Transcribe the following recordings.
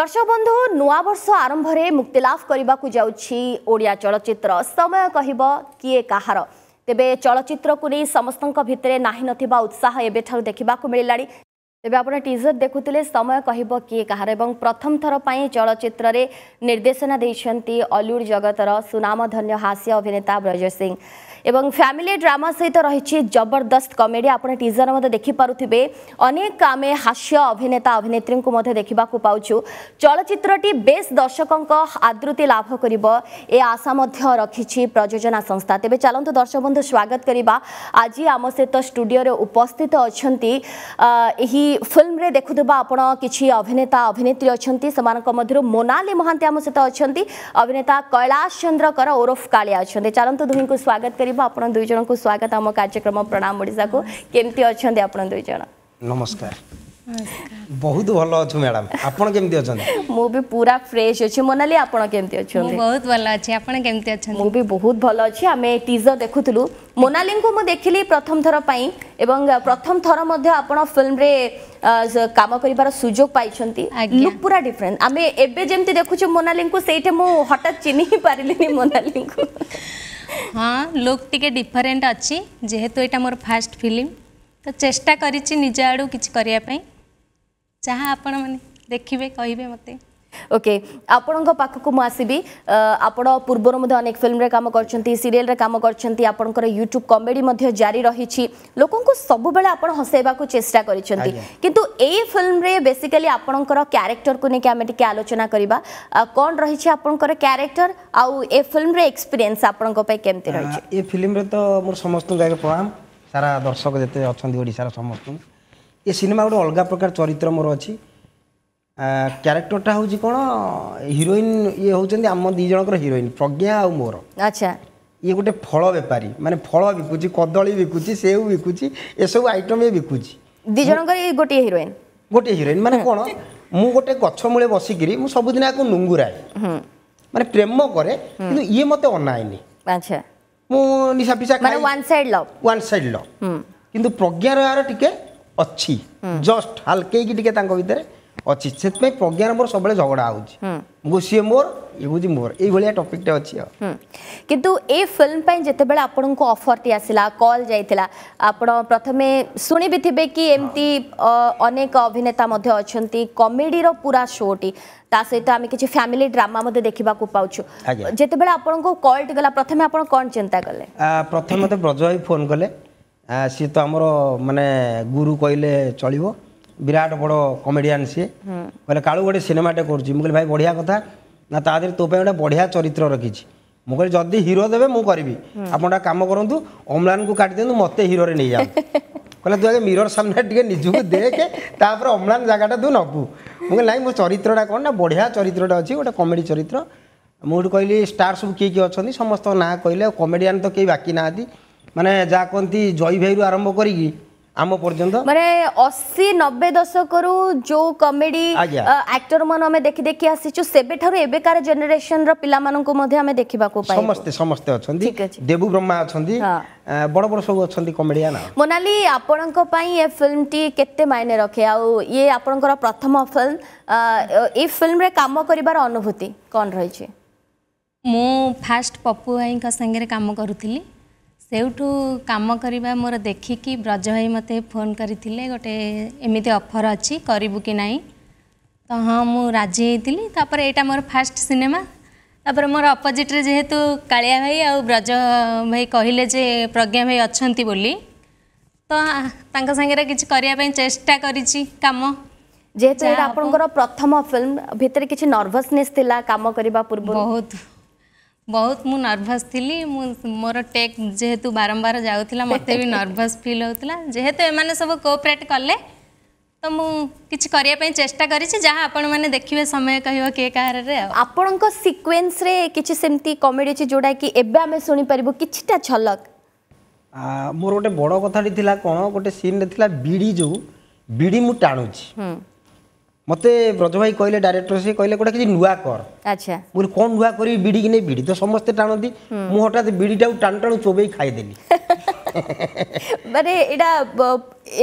দর্শক বন্ধু নূয়া বর্ষ আরম্ভে মুক্তিলাভ করা যাচ্ছি ওড়িয়া চলচ্চিত্র সময় কহব কি কাহার তেবে চলচ্চিত্রকু নেই সমস্ত ভিতরে না উৎসাহ এবেঠার দেখা মিলা ତେବେ ଆପଣ ଟିଜର ଦେଖୁଥିଲେ ସମୟ କହିବ କିଏ କାହାର ଏବଂ ପ୍ରଥମ ଥର ପାଇଁ ଚଳଚ୍ଚିତ୍ରରେ ନିର୍ଦ୍ଦେଶନା ଦେଇଛନ୍ତି ଅଲିଉଡ୍ ଜଗତର ସୁନାମଧନ୍ୟ ହାସ୍ୟ ଅଭିନେତା ବ୍ରଜୟ ସିଂ এবং ফ্যামিলি ড্রামা সহিত রয়েছে জবরদস্ত কমেডি আপনার টিজর মধ্যে দেখিপারে অনেক আমি হাস্য অভিনেতা অভিনেত্রী দেখা পাচ্ছু চলচ্চিত্রটি বেশ দর্শক আদৃতি লাভ করব এ আশা রাখি প্রযোজনা সংস্থা তবে চলতু দর্শক বন্ধু স্বাগত করা আজ আমার সহ স্টুডিওরে উপস্থিত অনেক এই ଫିଲ୍ମରେ ଦେଖୁଥିବା ଆପଣ କିଛି ଅଭିନେତା ଅଭିନେତ୍ରୀ ଅଛନ୍ତି ସେମାନଙ୍କ ମଧ୍ୟରୁ ମୋନାଲି ମହାନ୍ତି ଆମ ସହିତ ଅଛନ୍ତି ଅଭିନେତା କୈଳାସ ଚନ୍ଦ୍ରକର ଓରଫ କାଳିଆ ଅଛନ୍ତି ଚାଲନ୍ତୁ ଦୁହିଁଙ୍କୁ ସ୍ୱାଗତ କରିବା ଆପଣ ଦୁଇ ଜଣଙ୍କୁ ସ୍ୱାଗତ ଆମ କାର୍ଯ୍ୟକ୍ରମ ପ୍ରଣାମ ଓଡ଼ିଶାକୁ କେମିତି ଅଛନ୍ତି ଆପଣ ଦୁଇ ଜଣ ନମସ୍କାର ବହୁତ ଭଲ ଅଛୁ ମ୍ୟାଡ଼ାମ ଆପଣ କେମିତି ଅଛନ୍ତି ମୁଁ ବି ପୁରା ଫ୍ରେଶ ଅଛି ମୋନାଲି ଆପଣ କେମିତି ଅଛନ୍ତି ବହୁତ ଭଲ ଅଛି ଆପଣ କେମିତି ଅଛନ୍ତି ମୁଁ ବି ବହୁତ ଭଲ ଅଛି ଆମେ ଟିଜର ଦେଖୁଥିଲୁ ମୋନାଲିଙ୍କୁ ମୁଁ ଦେଖିଲି ପ୍ରଥମ ଥର ପାଇଁ ଏବଂ ପ୍ରଥମ ଥର ମଧ୍ୟ ଆପଣ ଫିଲ୍ମରେ କାମ କରିବାର ସୁଯୋଗ ପାଇଛନ୍ତି ଲୁକ୍ ପୁରା ଡିଫରେଣ୍ଟ ଆମେ ଏବେ ଯେମିତି ଦେଖୁଛୁ ମୋନାଲିଙ୍କୁ ସେଇଠି ମୁଁ ହଠାତ୍ ଚିହ୍ନି ପାରିଲିନି ମୋନାଲିଙ୍କୁ ହଁ ଲୁକ୍ ଟିକେ ଡିଫରେଣ୍ଟ ଅଛି ଯେହେତୁ ଏଇଟା ମୋର ଫାଷ୍ଟ ଫିଲ୍ମ ତ ଚେଷ୍ଟା କରିଛି ନିଜ ଆଡ଼ୁ କିଛି କରିବା ପାଇଁ যাহা আপনার মানে দেখবে কহবে মতো ওকে আপনার পাখক মু আসবি আপনার পূর্বর মধ্যে অনেক ফিল্মরে কাম করছেন সিরিয়াল কাম করছেন আপনার ইউট্যুব কমেডি জারি রয়েছে লোক সবুলে আপনার হসাইবা চেষ্টা করেছেন কিন্তু এই ফিল্মরে বেসিকালি আপনার ক্যারেক্টর কু নিয়ে আমি টিকি আলোচনা করা কন রয়েছে আপনার ক্যারেক্টর আউ এ ফিল্মরে এক্সপিরিয়েন্স আপনার কেমতি রয়েছে এই ফিল্মরে তো মোর সমস্ত প্রণাম সারা দর্শক যেতে অনেক ওড়িশার সমস্ত ଏ ସିନେମା ଗୋଟେ ଅଲଗା ପ୍ରକାର ଚରିତ୍ର ମୋର ଅଛି କ୍ୟାରେକ୍ଟରଟା ହେଉଛି କ'ଣ ହିରୋଇନ୍ ଇଏ ହେଉଛନ୍ତି ଆମ ଦୁଇ ଜଣଙ୍କର ହିରୋଇନ୍ ପ୍ରଜ୍ଞା ଆଉ ମୋର ଆଚ୍ଛା ଇଏ ଗୋଟେ ଫଳ ବେପାରୀ ମାନେ ଫଳ ବିକୁଛି କଦଳୀ ବିକୁଛି ସେଉ ବିକୁଛି ଏସବୁ ଆଇଟମ୍ ଇଏ ବିକୁଛି ଦୁଇ ଜଣଙ୍କର ଗୋଟିଏ ହିରୋଇନ୍ ଗୋଟିଏ ହିରୋଇନ୍ ମାନେ କ'ଣ ମୁଁ ଗୋଟେ ଗଛ ମୂଳେ ବସିକିରି ମୁଁ ସବୁଦିନ ଆକୁ ନୁଙ୍ଗୁରାଏ ମାନେ ପ୍ରେମ କରେ କିନ୍ତୁ ଇଏ ମୋତେ ଅନାଏନି ଆଚ୍ଛା ମୁଁ ନିଶା ପିସା one side love one side love କିନ୍ତୁ ପ୍ରଜ୍ଞାର ୟାର ଟିକେ ଅଛି ଜଷ୍ଟ ହାଲକେଇକି ଟିକେ ତାଙ୍କ ଭିତରେ ଅଛି ସେଥିପାଇଁ ପ୍ରଜ୍ଞାର ମୋର ସବୁବେଳେ ଝଗଡ଼ା ହେଉଛି ମୁଁ ସିଏ ମୋର ଇଏ ହେଉଛି ମୋର ଏଇଭଳିଆ ଟପିକ୍ଟେ ଅଛି ଆଉ କିନ୍ତୁ ଏ ଫିଲ୍ମ ପାଇଁ ଯେତେବେଳେ ଆପଣଙ୍କୁ ଅଫର୍ଟି ଆସିଲା କଲ୍ ଯାଇଥିଲା ଆପଣ ପ୍ରଥମେ ଶୁଣି ବି ଥିବେ କି ଏମିତି ଅନେକ ଅଭିନେତା ମଧ୍ୟ ଅଛନ୍ତି କମେଡ଼ିର ପୁରା ଶୋଟି ତା ସହିତ ଆମେ କିଛି ଫ୍ୟାମିଲି ଡ୍ରାମା ମଧ୍ୟ ଦେଖିବାକୁ ପାଉଛୁ ଯେତେବେଳେ ଆପଣଙ୍କୁ କଲ୍ଟି ଗଲା ପ୍ରଥମେ ଆପଣ କ'ଣ ଚିନ୍ତା କଲେ ପ୍ରଥମେ ମୋତେ ବ୍ରଜ ଭାଇ ଫୋନ୍ କଲେ ସିଏ ତ ଆମର ମାନେ ଗୁରୁ କହିଲେ ଚଳିବ ବିରାଟ ବଡ଼ କମେଡ଼ିଆନ୍ ସିଏ କହିଲେ କାଳୁ ଗୋଟେ ସିନେମାଟେ କରୁଛି ମୁଁ କହିଲି ଭାଇ ବଢ଼ିଆ କଥା ନା ତା ଦେହରେ ତୋ ପାଇଁ ଗୋଟେ ବଢ଼ିଆ ଚରିତ୍ର ରଖିଛି ମୁଁ କହିଲି ଯଦି ହିରୋ ଦେବେ ମୁଁ କରିବି ଆପଣ ଗୋଟେ କାମ କରନ୍ତୁ ଅମ୍ଳାନକୁ କାଟି ଦିଅନ୍ତୁ ମୋତେ ହିରୋରେ ନେଇଯାଆନ୍ତୁ କହିଲେ ତୁ ଆଗେ ମିରର ସାମ୍ନାରେ ଟିକେ ନିଜକୁ ଦେଖେ ତାପରେ ଅମ୍ଳାନ ଜାଗାଟା ତୁ ନେବୁ ମୁଁ କହିଲି ନାଇଁ ମୋ ଚରିତ୍ରଟା କ'ଣ ନା ବଢ଼ିଆ ଚରିତ୍ରଟା ଅଛି ଗୋଟେ କମେଡ଼ି ଚରିତ୍ର ମୁଁ କହିଲି ଷ୍ଟାର୍ ସବୁ କିଏ କିଏ ଅଛନ୍ତି ସମସ୍ତଙ୍କ ନାଁ କହିଲେ ଆଉ କମେଡ଼ିଆନ୍ ତ କେହି ବାକି ନାହାନ୍ତି ମାନେ ଯାହା କହନ୍ତି ଜୟୀ ଭାଇରୁ ଆରମ୍ଭ କରିକି ଆମ ପର୍ଯ୍ୟନ୍ତ ମାନେ ଅଶୀ ନବେ ଦଶକରୁ ଯୋଉ କମେଡି ଆକ୍ଟର ମାନ ଆମେ ଦେଖି ଦେଖି ଆସିଛୁ ସେବେଠାରୁ ଏବେକାର ଜେନେରେସନର ପିଲାମାନଙ୍କୁ ମଧ୍ୟ ଆମେ ଦେଖିବାକୁ ପାଉ ସମସ୍ତେ ସମସ୍ତେ ଅଛନ୍ତି ଦେବୁ ବ୍ରହ୍ମା ଅଛନ୍ତି ବଡ଼ ବଡ଼ ସବୁ ଅଛନ୍ତି କମେଡ଼ିଆନ୍ ମୋନାଲି ଆପଣଙ୍କ ପାଇଁ ଏ ଫିଲ୍ମଟି କେତେ ମାଇନେ ରଖେ ଆଉ ଇଏ ଆପଣଙ୍କର ପ୍ରଥମ ଫିଲ୍ମ ଏ ଫିଲ୍ମରେ କାମ କରିବାର ଅନୁଭୂତି କ'ଣ ରହିଛି ମୁଁ ଫାଷ୍ଟ ପପୁ ଭାଇଙ୍କ ସାଙ୍ଗରେ କାମ କରୁଥିଲି ସେଇଠୁ କାମ କରିବା ମୋର ଦେଖିକି ବ୍ରଜ ଭାଇ ମୋତେ ଫୋନ୍ କରିଥିଲେ ଗୋଟେ ଏମିତି ଅଫର୍ ଅଛି କରିବୁ କି ନାହିଁ ତ ହଁ ମୁଁ ରାଜି ହେଇଥିଲି ତାପରେ ଏଇଟା ମୋର ଫାଷ୍ଟ ସିନେମା ତାପରେ ମୋର ଅପୋଜିଟ୍ରେ ଯେହେତୁ କାଳିଆ ଭାଇ ଆଉ ବ୍ରଜ ଭାଇ କହିଲେ ଯେ ପ୍ରଜ୍ଞା ଭାଇ ଅଛନ୍ତି ବୋଲି ତ ତାଙ୍କ ସାଙ୍ଗରେ କିଛି କରିବା ପାଇଁ ଚେଷ୍ଟା କରିଛି କାମ ଯେହେତୁ ଆପଣଙ୍କର ପ୍ରଥମ ଫିଲ୍ମ ଭିତରେ କିଛି ନର୍ଭସନେସ୍ ଥିଲା କାମ କରିବା ପୂର୍ବରୁ ବହୁତ ବହୁତ ମୁଁ ନର୍ଭସ୍ ଥିଲି ମୁଁ ମୋର ଟେକ୍ ଯେହେତୁ ବାରମ୍ବାର ଯାଉଥିଲା ମୋତେ ବି ନର୍ଭସ୍ ଫିଲ୍ ହେଉଥିଲା ଯେହେତୁ ଏମାନେ ସବୁ କୋଅପରେଟ୍ କଲେ ତ ମୁଁ କିଛି କରିବା ପାଇଁ ଚେଷ୍ଟା କରିଛି ଯାହା ଆପଣମାନେ ଦେଖିବେ ସମୟ କହିବ କିଏ କାହାରରେ ଆଉ ଆପଣଙ୍କ ସିକ୍ୱେନ୍ସରେ କିଛି ସେମିତି କମେଡ଼ି ଅଛି ଯେଉଁଟାକି ଏବେ ଆମେ ଶୁଣିପାରିବୁ କିଛିଟା ଝଲକ ମୋର ଗୋଟେ ବଡ଼ କଥାଟି ଥିଲା କ'ଣ ଗୋଟେ ସିନ୍ରେ ଥିଲା ବିଡ଼ି ଯେଉଁ ବିଡ଼ି ମୁଁ ଟାଣୁଛି মতো ব্রজভাই কে ডাইরেক্টর সে কে গোটা কিছু নূয়া কর আচ্ছা বলি কোন নূয়া করি বিড়ি কি নেই বিড়ি তো সমস্তে টাণতি মু হঠাৎ বিড়িটা টাণ টাণ চোবেই খাইদেলি মানে এটা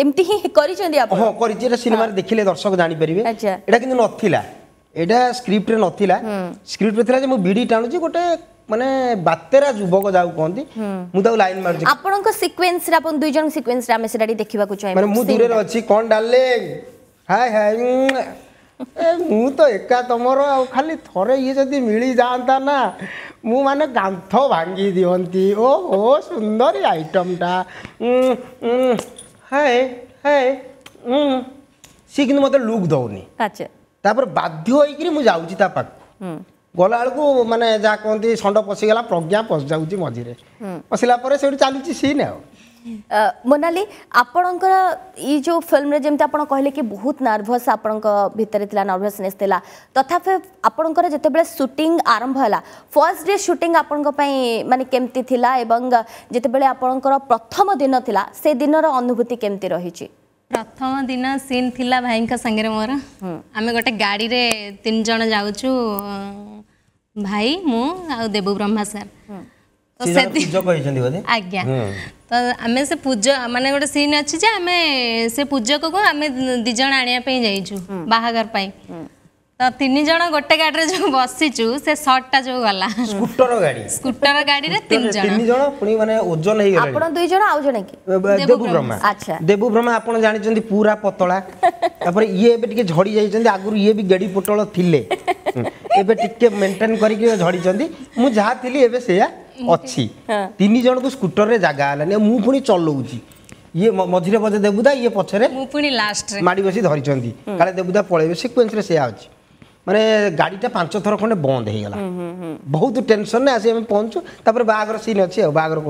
এমতি হি করিছেন আপনি হ্যাঁ করিছি এটা সিনেমার দেখিলে দর্শক জানি পারিবে আচ্ছা এটা কিন্তু নথিলা এটা স্ক্রিপ্টরে নথিলা স্ক্রিপ্টরে থিলা যে মু বিড়ি টাণুছি গোটে মানে বাতেরা যুবক যাও কহতি মু তাও লাইন মারছি আপনক সিকোয়েন্স রে আপন দুইজন সিকোয়েন্স রে আমি সেটাটি দেখিবাকু চাই মানে মু দূরে আছি কোন ডালে ହାଏ ହାଏ ଏ ମୁଁ ତ ଏକା ତମର ଆଉ ଖାଲି ଥରେ ଇଏ ଯଦି ମିଳିଯାଆନ୍ତା ନା ମୁଁ ମାନେ ଗାନ୍ଥ ଭାଙ୍ଗି ଦିଅନ୍ତି ଓ ହୋ ସୁନ୍ଦର ଆଇଟମ୍ଟା ହାଏ ହାଏ ସିଏ କିନ୍ତୁ ମୋତେ ଲୁକ୍ ଦେଉନି ତାପରେ ବାଧ୍ୟ ହେଇକିରି ମୁଁ ଯାଉଛି ତା ପାଖକୁ ଗଲାବେଳକୁ ମାନେ ଯାହା କହନ୍ତି ଷଣ୍ଡ ପଶିଗଲା ପ୍ରଜ୍ଞା ପଶିଯାଉଛି ମଝିରେ ପଶିଲା ପରେ ସେଇଠି ଚାଲିଛି ସିନ୍ ଆଉ ମୋନାଲି ଆପଣଙ୍କର ଏଇ ଯେଉଁ ଫିଲ୍ମରେ ଯେମିତି ଆପଣ କହିଲେ କି ବହୁତ ନର୍ଭସ୍ ଆପଣଙ୍କ ଭିତରେ ଥିଲା ନର୍ଭସନେସ୍ ଥିଲା ତଥାପି ଆପଣଙ୍କର ଯେତେବେଳେ ସୁଟିଂ ଆରମ୍ଭ ହେଲା ଫର୍ଷ୍ଟ ଡେ ସୁଟିଂ ଆପଣଙ୍କ ପାଇଁ ମାନେ କେମିତି ଥିଲା ଏବଂ ଯେତେବେଳେ ଆପଣଙ୍କର ପ୍ରଥମ ଦିନ ଥିଲା ସେ ଦିନର ଅନୁଭୂତି କେମିତି ରହିଛି ପ୍ରଥମ ଦିନ ସିନ୍ ଥିଲା ଭାଇଙ୍କ ସାଙ୍ଗରେ ମୋର ଆମେ ଗୋଟେ ଗାଡ଼ିରେ ତିନି ଜଣ ଯାଉଛୁ ଭାଇ ମୁଁ ଆଉ ଦେବୁ ବ୍ରହ୍ମା ସାର୍ ପୂଜ କହିଛନ୍ତି ବୋଧେ ଆଜ୍ଞା ତ ଆମେ ସେ ପୂଜ ମାନେ ଗୋଟେ ସିନ୍ ଅଛି ଯେ ଆମେ ସେ ପୂଜକକୁ ଆମେ ଦି ଜଣ ଆଣିବା ପାଇଁ ଯାଇଛୁ ବାହାଘର ପାଇଁ ତିନି ଜଣ ଗୋଟେ ଗାଡ଼ିରେ ଯୋଉ ବସିଛୁ ସେ ସର୍ଟଟା ଯୋଉ ଗଲା ସ୍କୁଟର ଗାଡ଼ି ସ୍କୁଟର ଗାଡ଼ିରେ ତିନି ଜଣ ତିନି ଜଣ ପୁଣି ମାନେ ଓଜନ ହେଇଗଲା ଆପଣ ଦୁଇ ଜଣ ଆଉ ଜଣେ କି ଦେବୁ ବ୍ରହ୍ମା ଆଚ୍ଛା ଦେବୁ ବ୍ରହ୍ମା ଆପଣ ଜାଣିଛନ୍ତି ପୁରା ପତଳା ତାପରେ ଇଏ ଏବେ ଟିକେ ଝଡ଼ି ଯାଇଛନ୍ତି ଆଗରୁ ଇଏ ବି ଗେଡ଼ି ପୋଟଳ ଥିଲେ ଏବେ ଟିକେ ମେଣ୍ଟେନ୍ କରିକି ଝଡ଼ିଛନ୍ତି ମୁଁ ଯାହା ଥିଲି ଏବେ ସେୟା ଅଛି ତିନି ଜଣଙ୍କୁ ସ୍କୁଟରରେ ଜାଗା ହେଲାନି ମୁଁ ପୁଣି ଚଲଉଛି ଇଏ ମଝିରେ ପଛେ ଦେବୁଦା ଇଏ ପଛରେ ମୁଁ ପୁଣି ଲାଷ୍ଟ ମାଡ଼ି ବସି ଧରିଛନ୍ତି କାଳେ ଦେବୁଦା ପଳେଇବେ ସିକ୍ୱେନ୍ସରେ ସେୟା ଅଛି म गाडी टा पाँच थोर खे बन्द बहुत टेनसन तपर त बाघर सिन अस् बाघरु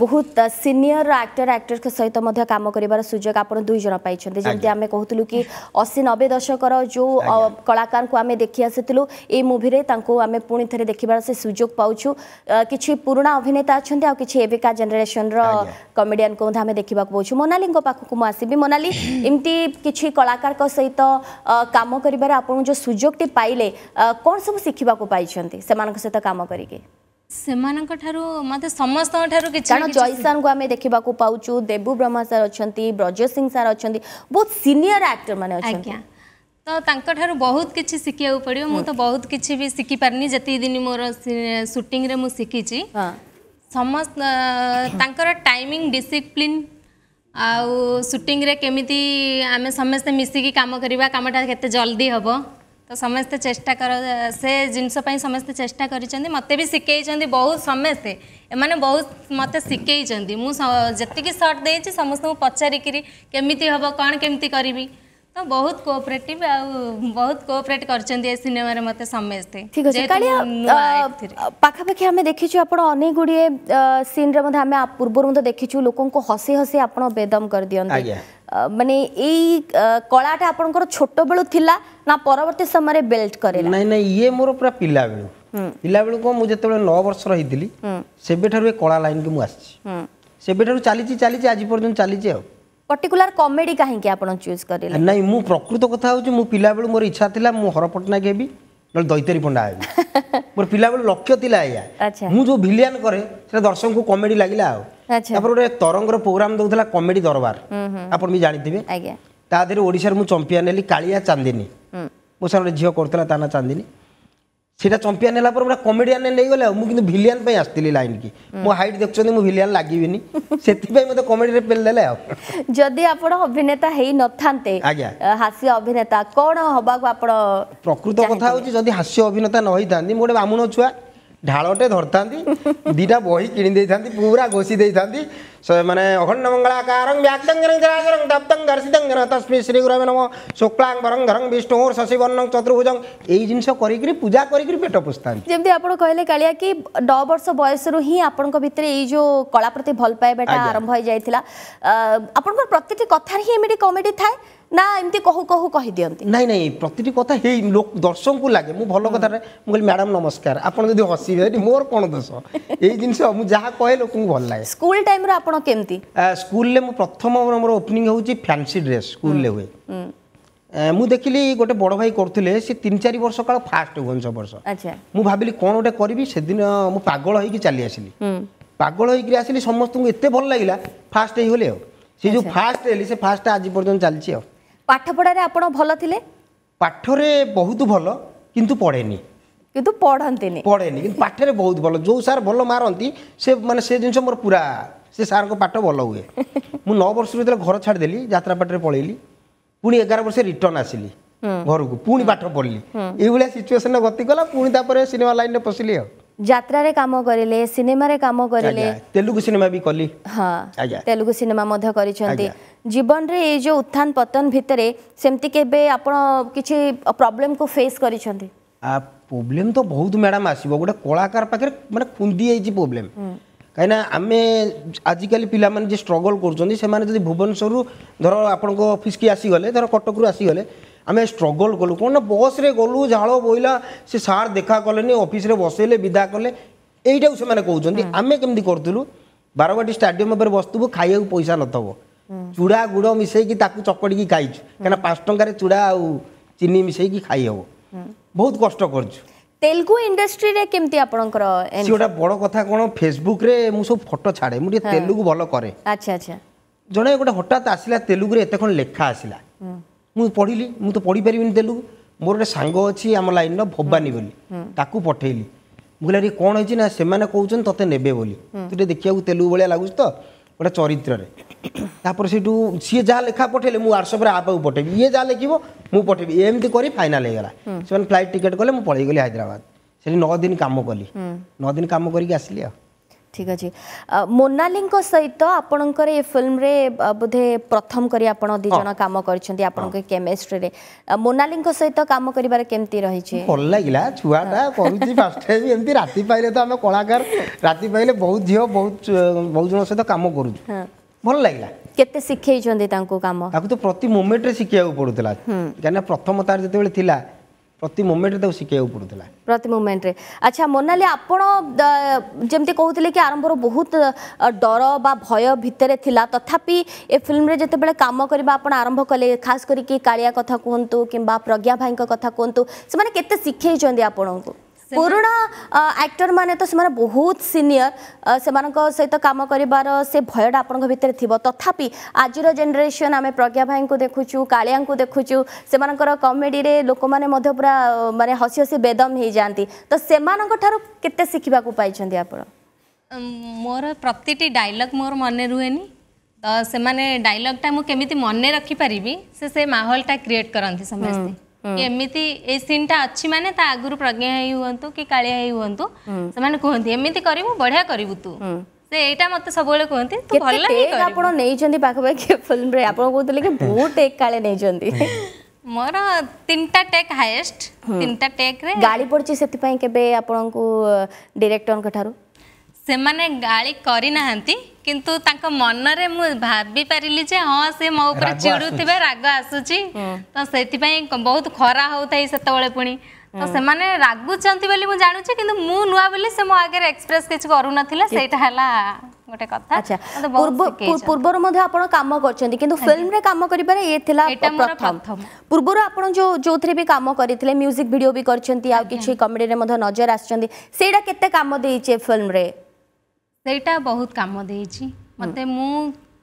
ବହୁତ ସିନିୟର ଆକ୍ଟର ଆକ୍ଟରଙ୍କ ସହିତ ମଧ୍ୟ କାମ କରିବାର ସୁଯୋଗ ଆପଣ ଦୁଇ ଜଣ ପାଇଛନ୍ତି ଯେମିତି ଆମେ କହୁଥିଲୁ କି ଅଶୀ ନବେ ଦଶକର ଯେଉଁ କଳାକାରଙ୍କୁ ଆମେ ଦେଖି ଆସିଥିଲୁ ଏଇ ମୁଭିରେ ତାଙ୍କୁ ଆମେ ପୁଣି ଥରେ ଦେଖିବାର ସେ ସୁଯୋଗ ପାଉଛୁ କିଛି ପୁରୁଣା ଅଭିନେତା ଅଛନ୍ତି ଆଉ କିଛି ଏବେକା ଜେନେରେସନର କମେଡ଼ିଆନଙ୍କୁ ମଧ୍ୟ ଆମେ ଦେଖିବାକୁ ପାଉଛୁ ମୋନାଲିଙ୍କ ପାଖକୁ ମୁଁ ଆସିବି ମୋନାଲି ଏମିତି କିଛି କଳାକାରଙ୍କ ସହିତ କାମ କରିବାର ଆପଣ ଯେଉଁ ସୁଯୋଗଟି ପାଇଲେ କ'ଣ ସବୁ ଶିଖିବାକୁ ପାଇଛନ୍ତି ସେମାନଙ୍କ ସହିତ କାମ କରିକି ସେମାନଙ୍କଠାରୁ ମୋତେ ସମସ୍ତଙ୍କଠାରୁ କିଛି କାରଣ ଜୟସାରଙ୍କୁ ଆମେ ଦେଖିବାକୁ ପାଉଛୁ ଦେବୁ ବ୍ରହ୍ମା ସାର୍ ଅଛନ୍ତି ବ୍ରଜ ସିଂ ସାର୍ ଅଛନ୍ତି ବହୁତ ସିନିୟର ଆକ୍ଟର ମାନେ ଅଛନ୍ତି ଆଜ୍ଞା ତ ତାଙ୍କଠାରୁ ବହୁତ କିଛି ଶିଖିବାକୁ ପଡ଼ିବ ମୁଁ ତ ବହୁତ କିଛି ବି ଶିଖିପାରିନି ଯେତିକି ଦିନ ମୋର ସୁଟିଂରେ ମୁଁ ଶିଖିଛି ସମସ୍ତ ତାଙ୍କର ଟାଇମିଂ ଡିସିପ୍ଲିନ୍ ଆଉ ସୁଟିଂରେ କେମିତି ଆମେ ସମସ୍ତେ ମିଶିକି କାମ କରିବା କାମଟା କେତେ ଜଲ୍ଦି ହେବ तो समस्ते चेष्टा कर से जिनसपाई समस्ते चेष्टा करते भी शिखे बहुत समस्ते एम बहुत मत शिखे मुझे सर्ट दे समस्त पचारिक हम कौन केमती करी तो बहुत कोअपरेटिव बहुत कोअपरेट कर सिनेमार मत समस्ते ठीक आम देखीचु अनेक गुड़े सीन रे आम पूर्व देखी लोक हसी हसी आप बेदम कर दिखते মানে এই কলাটা আপনার ছোট বেলু লা না পরবর্তী সময় বেল্ট করে না না ইয়ে মোর পুরা পিলা বেলু পিলা বেলু কম যেত ন 9 বছর সেবেঠার এই কলা লাইন কি আসছি সেবেঠার চালিছি চালিছি আজ পর্যন্ত চালিছি আও পর্টিকুলার কমেডি কাহিকি আপনার চুজ করিলে না মু প্রকৃত কথা হচ্ছে মু পিলা বেলু মোর ইচ্ছা লা মু হর হরপটনাক হেবি দৈতারি পণ্ডা ପଣ୍ଡା ହେବି পিলা ପିଲାବେଳେ লক্ষ্য লা ଆଜ୍ଞା মু যে ভিলিয়ান করে সেটা দর্শক কমেডি ଲାଗିଲା ଆଉ ତାପରେ ଗୋଟେ ତରଙ୍ଗର ପ୍ରୋଗ୍ରାମ ଦେଉଥିଲା କମେଡି ଦରବାର ଆପଣ ବି ଜାଣିଥିବେ ତା ଦେହରେ ଓଡ଼ିଶାରେ ମୁଁ ଚମ୍ପିଆନ୍ ହେଲି କାଳିଆ ଚାନ୍ଦିନୀ ମୋ ସାଙ୍ଗରେ ଝିଅ କରୁଥିଲା ତା ନାଁ ଚାନ୍ଦିନୀ ସେଇଟା ଚମ୍ପିଆନ୍ ହେଲା ପରେ ପୁରା କମେଡ଼ିଆନ୍ ନେଇଗଲେ ଆଉ ମୁଁ କିନ୍ତୁ ଭିଲିଆନ୍ ପାଇଁ ଆସିଥିଲି ଲାଇନ୍କି ମୋ ହାଇଟ୍ ଦେଖୁଛନ୍ତି ମୁଁ ଭିଲିଆନ୍ ଲାଗିବିନି ସେଥିପାଇଁ ମୋତେ କମେଡ଼ିରେ ପେଲି ଦେଲେ ଆଉ ଯଦି ଆପଣ ଅଭିନେତା ହେଇନଥାନ୍ତେ ହାସ୍ୟ ଅଭିନେତା କ'ଣ ହେବାକୁ ଆପଣ ପ୍ରକୃତ କଥା ହେଉଛି ଯଦି ହାସ୍ୟ ଅଭିନେତା ନ ହେଇଥାନ୍ତି ମୁଁ ଗୋଟେ ବାମୁଣ ଛୁଆ ঢালটে ধরতে দুইটা বহি কিনে দিয়ে পুরা ঘোষি দিয়ে মানে অখণ্ড अखण्डमङ्गलाकारं व्याक्तङ्गनं जराजरं दप्तं घर्षितं শ্রী গুরবে নম শুক্লাং বরং ধরং বিষ্ণুর শশিবর্ণং চতুর্ভুজং এই জিনিস করিকি পূজা করিকি পেট পোষতান যেমন আপনার কহিলে কালিয়া কি ন বর্ষ বয়সরু হি আপনার ভিতরে এই যে কলা প্রতি ভাল পাইবাটা আরম্ভ হয়ে যাই আপনার প্রত্যেকটি কথার হি এমনি কমেডি থাকে না এমনি কহু কহু কহি দিয়ন্তি নাই নাই প্রতিটি কথা হেই লোক দর্শকଙ୍କୁ লাগে মু ভাল কথাটা মু কইলি ম্যাডাম নমস্কার আপন যদি হসিবে মোর কোন দোষ এই জিনিস মু যাহা কহে লোকଙ୍କୁ ভাল লাগে স্কুল টাইম রে আপন ଆପଣ କେମିତି ସ୍କୁଲରେ ମୁଁ ପ୍ରଥମ ମୋର ଓପନିଂ ହେଉଛି ଫ୍ୟାନ୍ସି ଡ୍ରେସ୍ ସ୍କୁଲରେ ହୁଏ ମୁଁ ଦେଖିଲି ଗୋଟେ ବଡ଼ ଭାଇ କରୁଥିଲେ ସେ ତିନି ଚାରି ବର୍ଷ କାଳ ଫାଷ୍ଟ ଭୁବନେଶ୍ୱର ବର୍ଷ ମୁଁ ଭାବିଲି କ'ଣ ଗୋଟେ କରିବି ସେଦିନ ମୁଁ ପାଗଳ ହେଇକି ଚାଲି ଆସିଲି ପାଗଳ ହେଇକିରି ଆସିଲି ସମସ୍ତଙ୍କୁ ଏତେ ଭଲ ଲାଗିଲା ଫାଷ୍ଟ ହେଇଗଲି ଆଉ ସେ ଯେଉଁ ଫାଷ୍ଟ ହେଲି ସେ ଫାଷ୍ଟ ଆଜି ପର୍ଯ୍ୟନ୍ତ ଚାଲିଛି ଆଉ ପାଠପଢ଼ାରେ ଆପଣ ଭଲ ଥିଲେ ପାଠରେ ବହୁତ ଭଲ କିନ୍ତୁ ପଢ଼େନି କିନ୍ତୁ ପଢ଼ନ୍ତିନି ପଢ଼େନି କିନ୍ତୁ ପାଠରେ ବହୁତ ଭଲ ଯେଉଁ ସାର୍ ଭଲ ମାରନ୍ତି ସେ ମାନେ ସେ ଜିନିଷ ମୋର ପୁରା ସେ ସାର୍ଙ୍କ ପାଠ ଭଲ ହୁଏ ମୁଁ ନଅ ବର୍ଷରୁ ଯେତେବେଳେ ଘର ଛାଡ଼ିଦେଲି ଯାତ୍ରା ଯାତ୍ରାପାଟରେ ପଳେଇଲି ପୁଣି ଏଗାର ବର୍ଷ ରିଟର୍ଣ୍ଣ ଆସିଲି ଘରକୁ ପୁଣି ପାଠ ପଢ଼ିଲି ଏଇଭଳିଆ ସିଚୁଏସନ୍ରେ ଗତି କଲା ପୁଣି ତାପରେ ସିନେମା ଲାଇନ୍ରେ ପଶିଲି ଆଉ ଯାତ୍ରାରେ କାମ କରିଲେ ସିନେମାରେ କାମ କରିଲେ ତେଲୁଗୁ ସିନେମା ବି କଲି ହଁ ତେଲୁଗୁ ସିନେମା ମଧ୍ୟ କରିଛନ୍ତି ଜୀବନରେ ଏଇ ଯେଉଁ ଉତ୍ଥାନ ପତନ ଭିତରେ ସେମିତି କେବେ ଆପଣ କିଛି ପ୍ରୋବ୍ଲେମକୁ ଫେସ୍ କରିଛନ୍ତି ପ୍ରୋବ୍ଲେମ୍ ତ ବହୁତ ମ୍ୟାଡ଼ାମ୍ ଆସିବ ଗୋଟେ କଳାକାର ପାଖରେ ମାନେ କୁନ୍ଦି ଯାଇଛି ପ୍ରୋବ୍ଲେମ୍ କାହିଁକିନା ଆମେ ଆଜିକାଲି ପିଲାମାନେ ଯିଏ ଷ୍ଟ୍ରଗଲ୍ କରୁଛନ୍ତି ସେମାନେ ଯଦି ଭୁବନେଶ୍ୱରରୁ ଧର ଆପଣଙ୍କ ଅଫିସ୍କି ଆସିଗଲେ ଧର କଟକରୁ ଆସିଗଲେ ଆମେ ଷ୍ଟ୍ରଗଲ୍ କଲୁ କ'ଣ ନା ବସ୍ରେ ଗଲୁ ଝାଳ ବୋଇଲା ସେ ସାର୍ ଦେଖା କଲେନି ଅଫିସ୍ରେ ବସେଇଲେ ବିଦା କଲେ ଏଇଟାକୁ ସେମାନେ କହୁଛନ୍ତି ଆମେ କେମିତି କରୁଥିଲୁ ବାରବାଟୀ ଷ୍ଟାଡିୟମ୍ ଉପରେ ବସିଥିବୁ ଖାଇବାକୁ ପଇସା ନଥିବ ଚୁଡ଼ା ଗୁଡ଼ ମିଶାଇକି ତାକୁ ଚକଡ଼ିକି ଖାଇଛୁ କାହିଁକିନା ପାଞ୍ଚ ଟଙ୍କାରେ ଚୁଡ଼ା ଆଉ ଚିନି ମିଶାଇକି ଖାଇ ହେବ ବହୁତ କଷ୍ଟ କରୁଛୁ তেলুগু ইন্ডস্ট্রিরে কেমতি আপনার সি গোটা বড় কথা কোন ফেসবুক রে মু সব ফটো ছাড়ে মু টিকে তেলুগু ভালো করে আচ্ছা আচ্ছা জনে গোটে হঠাৎ আসিলা তেলুগু রে এতে কোন লেখা আসিলা মু পড়িলি মু তো পড়ি পারিবিনি তেলুগু মোর গোটে সাঙ্গ অছি আম লাইন ভবানী বলি তাকু পঠেইলি ମୁଁ କହିଲି ଆରେ କ'ଣ ହେଇଛି ନା ସେମାନେ କହୁଛନ୍ତି ତତେ ନେବେ ବୋଲି ତୁ ଟିକେ ଦେଖିବାକୁ ତେଲୁଗୁ ଭଳିଆ ଲାଗୁଛି ତ ଗୋଟେ ଚରିତ୍ରରେ ତାପରେ ସେଇଠୁ ସିଏ ଯାହା ଲେଖା ପଠେଇଲେ ମୁଁ ହ୍ୱାଟ୍ସଆପ୍ରେ ଆ ପାଖକୁ ପଠେଇବି ଇଏ ଯାହା ଲେଖିବ ମୁଁ ପଠେଇବି ଏମିତି କରି ଫାଇନାଲ୍ ହେଇଗଲା ସେମାନେ ଫ୍ଲାଇଟ୍ ଟିକେଟ୍ କଲେ ମୁଁ ପଳେଇଗଲି ହାଇଦ୍ରାବାଦ ସେଠି ନଅ ଦିନ କାମ କଲି ନଅ ଦିନ କାମ କରିକି ଆସିଲି ଆଉ ঠিক আছে ମୋନାଲିଙ୍କ ସହିତ ଆପଣଙ୍କର ଏ ଫିଲ୍ମରେ ବୋଧେ ପ୍ରଥମ କରି ଆପଣ ଦୁଇ ଜଣ କାମ କରିଛନ୍ତି ଆପଣଙ୍କ କେମିଷ୍ଟ୍ରିରେ ମୋନାଲିଙ୍କ ସହିତ କାମ କରିବାର କେମିତି ରହିଛି ଭଲ ଲାଗିଲା ଛୁଆଟା କରୁଛି ଫାର୍ଷ୍ଟ ଟାଇମ୍ ଏମିତି ରାତି ପାଇଲେ ତ ଆମେ କଳାକାର ରାତି ପାଇଲେ ବହୁତ ଝିଅ ବହୁତ ବହୁତ ଜଣଙ୍କ ସହିତ କାମ କରୁଛୁ ଭଲ ଲାଗିଲା କେତେ ଶିଖେଇଛନ୍ତି ତାଙ୍କୁ କାମ ତାକୁ ତ ପ୍ରତି ମୁମେଣ୍ଟରେ ଶିଖିବାକୁ ପଡ଼ୁଥିଲା କାହିଁକିନା ପ୍ରଥମ ତାର ଯେତେବେଳେ ଥିଲା প্রতি মোমেন্টে তাকে শিখাইବାକୁ পড়ুଥିଲା প্রতি মোমেন্টে আচ্ছা মোনালি আপন যেমতি কহুতলে কি আরম্ভর বহুত ডর বা ভয় ভিতরে থিলা তথাপি এ ফিল্মরে যেতবেলে কাম করিবা আপন আরম্ভ কলে খাস করি কি কালিয়া কথা কুহন্তু কিংবা প্রজ্ঞা ভাইঙ্ক কথা কুহন্তু সেমানে কেতে শিখাইছন্তি আপনকু ପୁରୁଣା ଆକ୍ଟରମାନେ ତ ସେମାନେ ବହୁତ ସିନିୟର ସେମାନଙ୍କ ସହିତ କାମ କରିବାର ସେ ଭୟଟା ଆପଣଙ୍କ ଭିତରେ ଥିବ ତଥାପି ଆଜିର ଜେନେରେସନ୍ ଆମେ ପ୍ରଜ୍ଞା ଭାଇଙ୍କୁ ଦେଖୁଛୁ କାଳିଆଙ୍କୁ ଦେଖୁଛୁ ସେମାନଙ୍କର କମେଡ଼ିରେ ଲୋକମାନେ ମଧ୍ୟ ପୁରା ମାନେ ହସି ହସି ବେଦମ ହେଇଯାଆନ୍ତି ତ ସେମାନଙ୍କ ଠାରୁ କେତେ ଶିଖିବାକୁ ପାଇଛନ୍ତି ଆପଣ ମୋର ପ୍ରତିଟି ଡାଇଲଗ୍ ମୋର ମନେ ରୁହେନି ତ ସେମାନେ ଡାଇଲଗ୍ଟା ମୁଁ କେମିତି ମନେ ରଖିପାରିବି ସେ ସେ ମାହୋଲଟା କ୍ରିଏଟ୍ କରନ୍ତି ସମସ୍ତେ ଏମିତି ଏଇ ସିନ୍ଟା ଅଛି ମାନେ ତା ଆଗରୁ ପ୍ରଜ୍ଞା ହେଇ ହୁଅନ୍ତୁ କି କାଳିଆ ହେଇ ହୁଅନ୍ତୁ ସେମାନେ କୁହନ୍ତି ଏମିତି କରିବୁ ବଢିଆ କରିବୁ ତୁ ଏଇଟା ମତେ ସବୁବେଳେ କୁହନ୍ତି ତୁ ଭଲ ଲାଗେ ଆପଣ ନେଇଛନ୍ତି ପାଖାପାଖି ଫିଲ୍ମ ରେ ଆପଣ କହୁଥିଲେ କି ବହୁତ ଟେକ୍ କାଳେ ନେଇଛନ୍ତି ମୋର ତିନିଟା ଟେକ୍ ହାଏଷ୍ଟ ତିନିଟା ଟେକ୍ ରେ ଗାଳି ପଡିଛି ସେଥିପାଇଁ କେବେ ଆପଣଙ୍କୁ ଡିରେକ୍ଟରଙ୍କ ଠାରୁ ସେମାନେ ଗାଳି କରିନାହାନ୍ତି କିନ୍ତୁ ତାଙ୍କ ମନରେ ମୁଁ ଭାବିପାରିଲି ଯେ ହଁ ସେ ମୋ ଉପରେ ଚିଡ଼ୁଥିବେ ରାଗ ଆସୁଛି ତ ସେଥିପାଇଁ ବହୁତ ଖରା ହଉଥାଏ ସେତେବେଳେ ପୁଣି ତ ସେମାନେ ରାଗୁଛନ୍ତି ବୋଲି ମୁଁ ଜାଣୁଛି କିନ୍ତୁ ମୁଁ ନୂଆ ବୋଲି ସେ ମୋ ଆଗରେ ଏକ୍ସପ୍ରେସ୍ କିଛି କରୁନଥିଲା ସେଇଟା ହେଲା ଗୋଟେ କଥା ଆଚ୍ଛା ପୂର୍ବରୁ ମଧ୍ୟ ଆପଣ କାମ କରିଛନ୍ତି କିନ୍ତୁ ଫିଲ୍ମରେ କାମ କରିବାରେ ଇଏ ଥିଲା ପ୍ରଥମ ପୂର୍ବରୁ ଆପଣ ଯୋଉ ଯୋଉଥିରେ ବି କାମ କରିଥିଲେ ମ୍ୟୁଜିକ୍ ଭିଡ଼ିଓ ବି କରିଛନ୍ତି ଆଉ କିଛି କମେଡ଼ିରେ ମଧ୍ୟ ନଜର ଆସିଛନ୍ତି ସେଇଟା କେତେ କାମ ଦେଇଛି ଫିଲ୍ମରେ सहीटा बहुत कम दे मत मु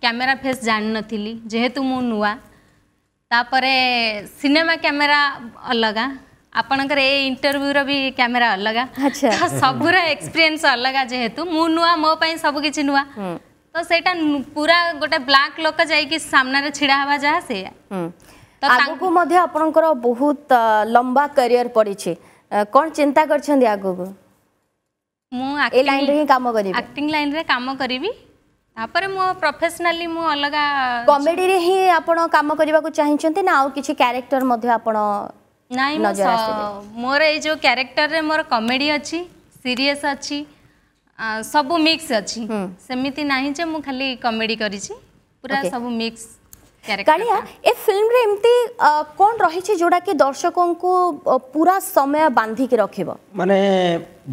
कैमेरा फेस जान नी जेहेतु मु नुआ तापर सिनेमा कैमेरा अलग आपणकर ए इंटरव्यू रो कैमेरा अलग अच्छा सब एक्सपीरियंस अलग जेहेतु मु नुआ मो पई नुआ तो सेटा पूरा गोटे ब्लैक लोक जाई ढा हवा जा से तो बहुत लंबा करियर पड़ी छे कोन चिंता करछन आगु को ତାପରେ ମୁଁ ପ୍ରଫେସନାଲି ମୁଁ ଅଲଗା କମେଡ଼ିରେ ହିଁ ଆପଣ କାମ କରିବାକୁ ଚାହିଁଛନ୍ତି ନା ଆଉ କିଛି କ୍ୟାରେକ୍ଟର ମଧ୍ୟ ଆପଣ ନାଇଁ ମୋର ଏଇ ଯେଉଁ କ୍ୟାରେକ୍ଟରରେ ମୋର କମେଡ଼ି ଅଛି ସିରିୟସ୍ ଅଛି ସବୁ ମିକ୍ସ ଅଛି ସେମିତି ନାହିଁ ଯେ ମୁଁ ଖାଲି କମେଡ଼ି କରିଛି ପୁରା ସବୁ ମିକ୍ସ କାଳିଆ ଏ ଫିଲ୍ମରେ ଏମିତି କ'ଣ ରହିଛି ଯେଉଁଟାକି ଦର୍ଶକଙ୍କୁ ପୁରା ସମୟ ବାନ୍ଧିକି ରଖିବ ମାନେ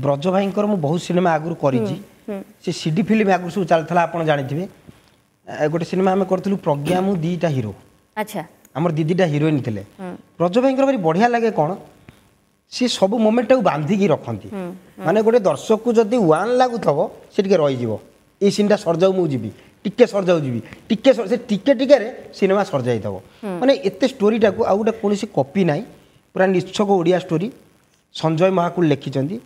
ବ୍ରଜ ଭାଇଙ୍କର ମୁଁ ବହୁତ ସିନେମା ଆଗରୁ କରିଛି ସେ ସିଡି ଫିଲ୍ମ ଆଗରୁ ସବୁ ଚାଲିଥିଲା ଆପଣ ଜାଣିଥିବେ ଗୋଟେ ସିନେମା ଆମେ କରିଥିଲୁ ପ୍ରଜ୍ଞା ମୁଁ ଦୁଇଟା ହିରୋ ଆଚ୍ଛା ଆମର ଦିଦିଟା ହିରୋଇନ୍ ଥିଲେ ବ୍ରଜ ଭାଇଙ୍କର ଭାରି ବଢ଼ିଆ ଲାଗେ କ'ଣ ସିଏ ସବୁ ମୋମେଣ୍ଟଟାକୁ ବାନ୍ଧିକି ରଖନ୍ତି ମାନେ ଗୋଟେ ଦର୍ଶକକୁ ଯଦି ୱାନ୍ ଲାଗୁଥିବ ସେ ଟିକେ ରହିଯିବ ଏଇ ସିନ୍ଟା ସରିଯାଉ ମୁଁ ଯିବି টিকে সরজাও ଯିବି ଟିକେ ସେ ଟିକେ ଟିକେରେ ସିନେମା ସର୍ଯାଇଦେବ ମାନେ ଏତେ ଷ୍ଟୋରିଟାକୁ ଆଉ ଗୋଟେ କୌଣସି କପି ନାହିଁ ପୁରା ନିଚ୍ଛକ ଓଡ଼ିଆ ଷ୍ଟୋରି ସଞ୍ଜୟ ମହାକୁଲ ଲେଖିଛନ୍ତି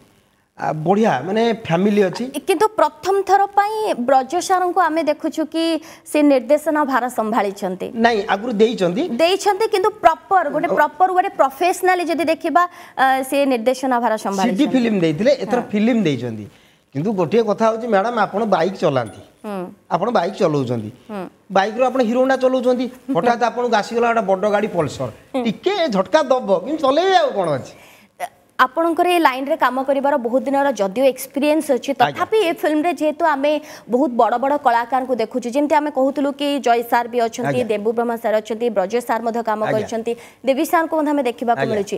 বঢ়িয়া মানে ফ্যামিলি অছি কিন্তু প্রথম থর পাই ব্রজ সারঙ্কু আমি দেখুছু কি সে নির্দেশনা ভার সম্ভালিছন্তি নাই আগুরু দেইছন্তি দেইছন্তি কিন্তু প্রপর গোটে প্রপর গোটে প্রফেশনালি যদি দেখিবা সে নির্দেশনা ভার সম্ভালিছন্তি সিডি ফিল্ম দেইতিলে এতর ফিল্ম দেইছন্তি কিন্তু ଗୋଟିଏ କଥା ହେଉଛି ମ୍ୟାଡ଼ାମ୍ ଆପଣ ବାଇକ୍ ଚଲାନ୍ତି ଆପଣ ବାଇକ୍ ଚଲାଉଛନ୍ତି ବାଇକ୍ରୁ ଆପଣ ହିରୋଣ୍ଡା ଚଲାଉଛନ୍ତି ହଠାତ୍ ଆପଣଙ୍କୁ ଆସିଗଲା ଗୋଟେ ବଡ଼ ଗାଡ଼ି ପଲ୍ସର ଟିକେ ଝଟକା ଦେବ କିନ୍ତୁ ଚଲେଇବେ ଆଉ କ'ଣ ଅଛି ଆପଣଙ୍କର ଏ ଲାଇନ୍ରେ କାମ କରିବାର ବହୁତ ଦିନର ଯଦିଓ ଏକ୍ସପିରିଏନ୍ସ ଅଛି ତଥାପି ଏ ଫିଲ୍ମରେ ଯେହେତୁ ଆମେ ବହୁତ ବଡ଼ ବଡ଼ କଳାକାରଙ୍କୁ ଦେଖୁଛୁ ଯେମିତି ଆମେ କହୁଥିଲୁ କି ଜୟ ସାର୍ ବି ଅଛନ୍ତି ଦେବୁ ବ୍ରହ୍ମା ସାର୍ ଅଛନ୍ତି ବ୍ରଜ ସାର୍ ମଧ୍ୟ କାମ କରିଛନ୍ତି ଦେବୀ ସାର୍ଙ୍କୁ ମଧ୍ୟ ଆମେ ଦେଖିବାକୁ ମିଳୁଛି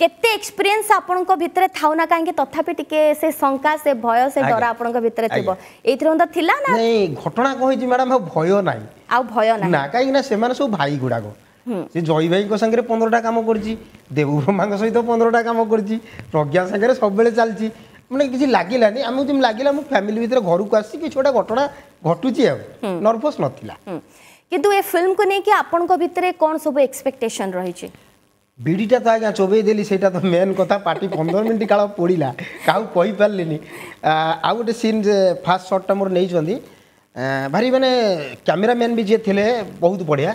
কেতে এক্সপিরিয়েন্স আপনার ভিতরে থাও না কাহি তথাপি টিকি সে শঙ্কা সে ভয় সে ডর আপনার ভিতরে থাকব এইথির তো থিলা না নাই ঘটনা কইছি ম্যাডাম ভয় নাই আউ ভয় নাই না কাহি না সেমানে সব ভাই গুড়াক সে জয় ভাইঙ্ক সাংরে পনেরোটা কাম করছি দেবব্রহ্মাঙ্ক সহিত পনেরোটা কাম করছি প্রজ্ঞা সাংরে সবুলে চালছি মানে কিছু লাগিলা নি আমি যেমন লাগিলা মু ফ্যামিলি ভিতরে ঘরকু আসছি কিছু গোটা ঘটনা ঘটুছি আউ নর্ভস নথিলা কিন্তু এ ফিল্ম কো ফিল্মকু নেই আপনার ভিতরে কোন সব এক্সপেকটেশন রয়েছে ବିଡ଼ିଟା ତ ଆଜ୍ଞା ଚୋବେଇ ଦେଲି ସେଇଟା ତ ମେନ୍ କଥା ପାଟି ପନ୍ଦର ମିନିଟ୍ କାଳ ପୋଡ଼ିଲା କାହାକୁ କହିପାରିଲିନି ଆଉ ଗୋଟେ ସିନ୍ ଫାର୍ଷ୍ଟ ସଟ୍ଟା ମୋର ନେଇଛନ୍ତି ଭାରି ମାନେ କ୍ୟାମେରାମ୍ୟାନ୍ ବି ଯିଏ ଥିଲେ ବହୁତ ବଢ଼ିଆ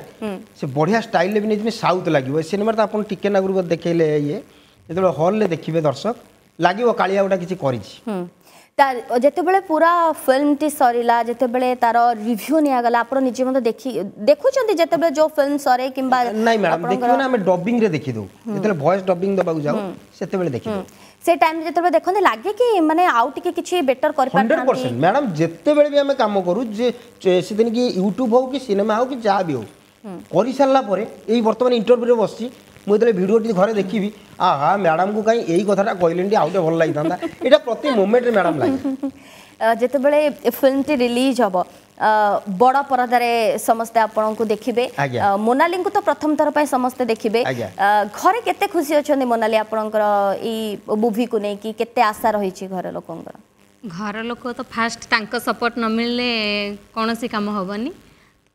ସେ ବଢ଼ିଆ ଷ୍ଟାଇଲ୍ରେ ବି ନେଇଛନ୍ତି ସାଉଥ୍ ଲାଗିବ ଏ ସିନେମାରେ ତ ଆପଣ ଟିକେ ଆଗରୁ ଦେଖେଇଲେ ଇଏ ଯେତେବେଳେ ହଲ୍ରେ ଦେଖିବେ ଦର୍ଶକ ଲାଗିବ କାଳିଆ ଗୋଟା କିଛି କରିଛି যেতবে পুরা ফিল্মটি সরিলা যেতবে তার রিভিউ নিয়াগলা আপনার নিজে মধ্যে দেখি দেখুছেন যেতবে যে ফিল্ম সরে কিংবা নাই ম্যাডাম দেখিও না আমি ডবিং রে দেখি দউ যেতবে ভয়েস ডবিং দবাকু যাও সেতবে দেখি দউ সে টাইম যেতবে দেখতে লাগে কি মানে আউ টিকে কিছু বেটার করি পারতাম 100% ম্যাডাম যেতবে বি আমি কাম করু যে সেদিন কি ইউটিউব হোক কি সিনেমা হোক কি যা বি হোক করি সারলা পরে এই বর্তমানে ইন্টারভিউ বসছি ಮೊದಲ ವಿಡಿಯೋ ತಿ ಘರ ದೇಖಿ ಬಿ ಆಹಾ ಮ್ಯಾಡಂ ಕು ಕಾಯಿ ಏಯಿ ಕಥಾ ತಾ ಕಾಯ್ಲಿನ್ಡಿ ಆಉತೆ ಭಲ್ಲ ಲೈತಂದಾ ಎಡಾ ಪ್ರತಿ ಮೂಮೆಂಟ್ ಮೇ ಮ್ಯಾಡಂ ಲೈ ಅ ಜತೆ ಬಳೆ ಫಿಲ್ಮ್ ಟಿ ರಿಲೀಸ್ ಹಬ ಬಡಾ ಪರದರೆ ಸಮಸ್ತ ಅಪಣಕು ದೇಖಿಬೆ ಮೋನಲಿಂಗ್ ಕು ತ ಪ್ರಥಮ ತರ ಪೈ ಸಮಸ್ತ ದೇಖಿಬೆ ಘರ ಕೆತೆ ಖುಷಿ ಆಚಂದಿ ಮೋನಲಿ ಅಪಣಕ ಈ ಮೂವಿ ಕು ನೈಕಿ ಕೆತೆ ಆಶಾ ರಹಿಚಿ ಘರ ಲೊಕಂಗರ ಘರ ಲೊಕ ತೋ ಫಸ್ಟ್ ತಾಂಕ ಸಪೋರ್ಟ್ ನ ಮಿಲ್ಲೆ ಕೋನಸಿ ಕಾಮ ಹಬನಿ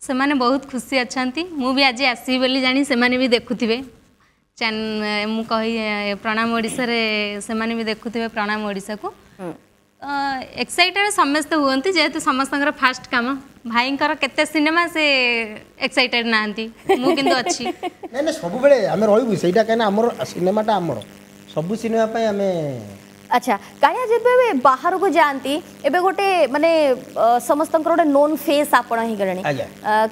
ಸೆಮನೆ ಬಹುತ್ ಖುಷಿ ಆಚಂತಿ ಮೂವಿ আজি ಆಸಿ ಬಲಿ ಜಾಣಿ ಸೆಮನೆ ಬಿ ದೇಖುತಿಬೆ ମୁଁ କହି ପ୍ରଣାମ ଓଡ଼ିଶାରେ ସେମାନେ ବି ଦେଖୁଥିବେ ପ୍ରଣାମ ଓଡ଼ିଶାକୁ ଏକ୍ସାଇଟେଡ଼ ସମସ୍ତେ ହୁଅନ୍ତି ଯେହେତୁ ସମସ୍ତଙ୍କର ଫାଷ୍ଟ କାମ ଭାଇଙ୍କର କେତେ ସିନେମା ସେ ଏକ୍ସାଇଟେଡ଼ ନାହାନ୍ତି ମୁଁ କିନ୍ତୁ ଅଛି ନାଇଁ ନାଇଁ ସବୁବେଳେ ଆମେ ରହିବୁ ସେଇଟା କାହିଁକିନା ଆମର ସିନେମାଟା ଆମର ସବୁ ସିନେମା ପାଇଁ ଆମେ আচ্ছা কালিয়া যেবে বাহারকু যাতে এবে গোটে মানে সমস্ত গোটে নোন ফেস আপন হয়েগলে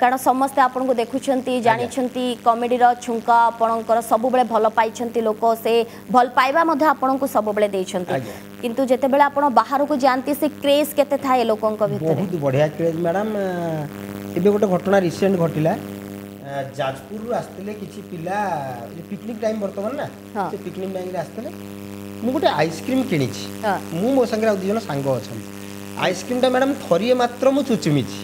কারণ সমস্তে আপনার দেখুছেন জাঁচান কমেডির ছুঙ্কা আপনার সবুলে ভাল পাই লোক সে ভাল পাইবা আপনার সবুলে দিয়েছেন কিন্তু যেতবে আপনার বাহারকু যাতে সে ক্রেজ কেতে থাকে লোক ভিতরে বড়িয়া ক্রেজ ম্যাডাম এবে গোটে ঘটনা রিসেন্ট ঘটিলা যাজপুর আসলে কিছু পিলা পিকনিক টাইম বর্তমান না সে পিকনিক টাইমে আসলে ମୁଁ ଗୋଟେ ଆଇସ୍କ୍ରିମ୍ କିଣିଛି ମୁଁ ମୋ ସାଙ୍ଗରେ ଆଉ ଦୁଇ ଜଣ ସାଙ୍ଗ ଅଛନ୍ତି ଆଇସ୍କ୍ରିମ୍ଟା ମ୍ୟାଡ଼ାମ୍ ଥରିଏ ମାତ୍ର ମୁଁ ଚୁଚୁମିଛି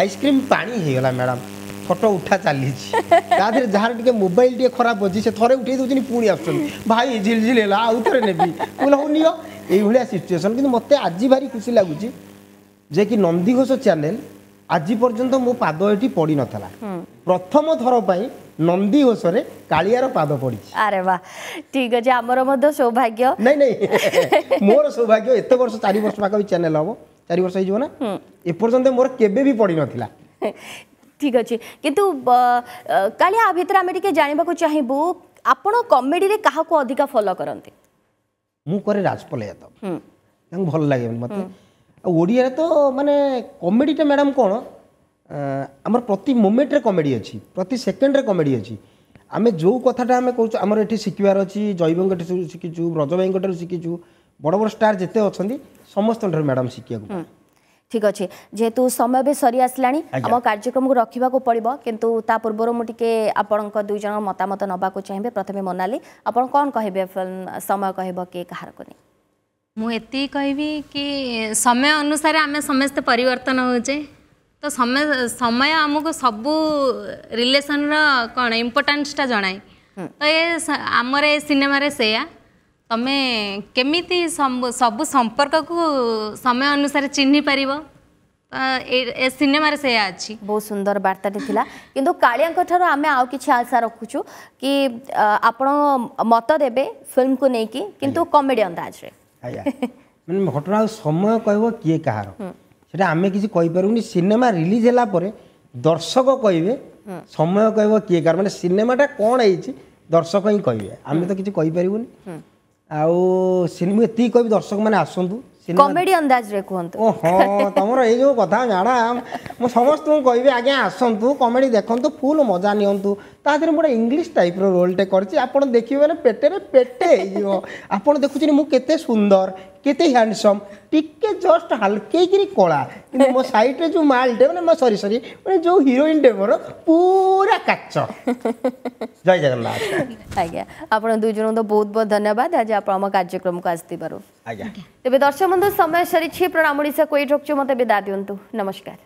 ଆଇସ୍କ୍ରିମ୍ ପାଣି ହେଇଗଲା ମ୍ୟାଡ଼ାମ୍ ଫଟୋ ଉଠା ଚାଲିଛି ତା ଦେହରେ ଯାହାର ଟିକେ ମୋବାଇଲ ଟିକେ ଖରାପ ଅଛି ସେ ଥରେ ଉଠେଇ ଦେଉଛନ୍ତି ପୁଣି ଆସୁଛନ୍ତି ଭାଇ ଝିଲିଝିଲି ହେଲା ଆଉ ଥରେ ନେବି ମୁଁ ହଉ ନିଅ ଏଇଭଳିଆ ସିଚୁଏସନ୍ କିନ୍ତୁ ମୋତେ ଆଜି ଭାରି ଖୁସି ଲାଗୁଛି ଯେ କି ନନ୍ଦିଘୋଷ ଚ୍ୟାନେଲ ଆଜି ପର୍ଯ୍ୟନ୍ତ ମୋ ପାଦ ଏଠି ପଡ଼ିନଥିଲା ପ୍ରଥମ ଥର ପାଇଁ নন্দীঘোষরে কালিয়ার পাদ পড়িছে আরে বাহ ঠিক আছে আমার মধ্যে সৌভাগ্য নাই নাই মোর সৌভাগ্য এত বর্ষ চারি বর্ষ পাখাপাখি চ্যানেল হব চারি বর্ষ হয়ে না এপর্যন্ত মোর কেবে বি পড়ি নথিলা ঠিক আছে কিন্তু কালিয়া আ ভিতরে আমি টিকে জানিবাকু চাহিবু আপন কমেডি রে কাহাকু অধিকা ফলো করন্তি মু করে রাজপল যাদব তাঙ্কু ভাল লাগে মতে ওড়িয়ারে তো মানে কমেডিটা ম্যাডাম কোন আমার প্রতি মোমেন্টরে কমেডি অছি প্রতি সেকেন্ডরে কমেডি অছি আমি যে কথাটা আমি কৌছ আমার এটি শিখবার অছি জৈবঙ্ক শিখিছু ব্রজবাইঙ্কঠার শিখিছু বড় বড় স্টার যেতে অনেক সমস্ত ম্যাডাম শিখিয়া ঠিক আছে যেহেতু সময় বে সরি আসলা আমার কার্যক্রম রাখা পড়ব কিন্তু তা পূর্ব মু আপনার দুইজন মতামত নেওয়া চাইবে প্রথমে মোনালি আপনার কম কহবে সময় কহব কে কাহারক নিয়ে মু এত কহবি কি সময় অনুসারে আমি সমস্ত পরিবর্তন হচ্ছে ତ ସମୟ ସମୟ ଆମକୁ ସବୁ ରିଲେସନ୍ର କ'ଣ ଇମ୍ପୋର୍ଟାନ୍ସଟା ଜଣାଏ ତ ଏ ଆମର ଏ ସିନେମାରେ ସେୟା ତମେ କେମିତି ସବୁ ସମ୍ପର୍କକୁ ସମୟ ଅନୁସାରେ ଚିହ୍ନି ପାରିବ ଏ ସିନେମାରେ ସେୟା ଅଛି ବହୁତ ସୁନ୍ଦର ବାର୍ତ୍ତାଟି ଥିଲା କିନ୍ତୁ କାଳିଆଙ୍କ ଠାରୁ ଆମେ ଆଉ କିଛି ଆଶା ରଖୁଛୁ କି ଆପଣ ମତ ଦେବେ ଫିଲ୍ମକୁ ନେଇକି କିନ୍ତୁ କମେଡ଼ି ଅନ୍ଦାଜରେ ଘଟଣା ସମୟ କହିବ କିଏ କାହାର সেটা আমি কিছু କହିପାରିବୁନି ସିନେମା ରିଲିଜ୍ ହେଲା ପରେ ଦର୍ଶକ କହିବେ ସମୟ କହିବ କିଏ କାର ମାନେ ସିନେମାଟା କ'ଣ ହେଇଛି ଦର୍ଶକ ହିଁ କହିବେ ଆମେ ତ କିଛି କହିପାରିବୁନି ଆଉ ମୁଁ ଏତିକି କହିବି ଦର୍ଶକମାନେ ଆସନ୍ତୁ କମେଡି ଅନ୍ଦାଜରେ କୁହନ୍ତୁ ଓହୋ ତମର ଏଇ ଯେଉଁ କଥା ମ୍ୟାଡ଼ାମ୍ ମୁଁ ସମସ୍ତଙ୍କୁ କହିବି ଆଜ୍ଞା ଆସନ୍ତୁ କମେଡି ଦେଖନ୍ତୁ ଫୁଲ୍ ମଜା ନିଅନ୍ତୁ ତା ଦେହରେ ମୁଁ ଗୋଟେ ଇଂଲିଶ ଟାଇପ୍ର ରୋଲ୍ଟେ କରିଛି ଆପଣ ଦେଖିବେ ମାନେ ପେଟରେ ପେଟେ ହେଇଯିବ ଆପଣ ଦେଖୁଛନ୍ତି ମୁଁ କେତେ ସୁନ୍ଦର କେତେ ହ୍ୟାଣ୍ଡସମ୍ ଟିକେ ଜଷ୍ଟ ହାଲକେଇକିରି କଳା କିନ୍ତୁ ମୋ ସାଇଡ଼୍ରେ ଯେଉଁ ମାଲ୍ଟେ ମାନେ ମୋ ସରି ସରି ମାନେ ଯେଉଁ ହିରୋଇନ୍ ମୋର ପୁରା କାଚ ଜୟ ଜଗନ୍ନାଥ ଆଜ୍ଞା ଆପଣ ଦୁଇ ଜଣଙ୍କୁ ବହୁତ ବହୁତ ଧନ୍ୟବାଦ ଆଜି ଆପଣ ଆମ କାର୍ଯ୍ୟକ୍ରମକୁ ଆସିଥିବାରୁ ଆଜ୍ଞା ତେବେ ଦର୍ଶକ ବନ୍ଧୁ ସମୟ ସରିଛି ପ୍ରଣାମ ଓଡ଼ିଶାକୁ ଏଇଠି ରଖୁଛୁ ମୋତେ ବିଦା ଦିଅନ୍ତୁ ନମସ୍କାର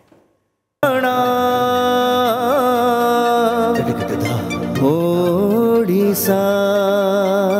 ଓଡ଼ିଶା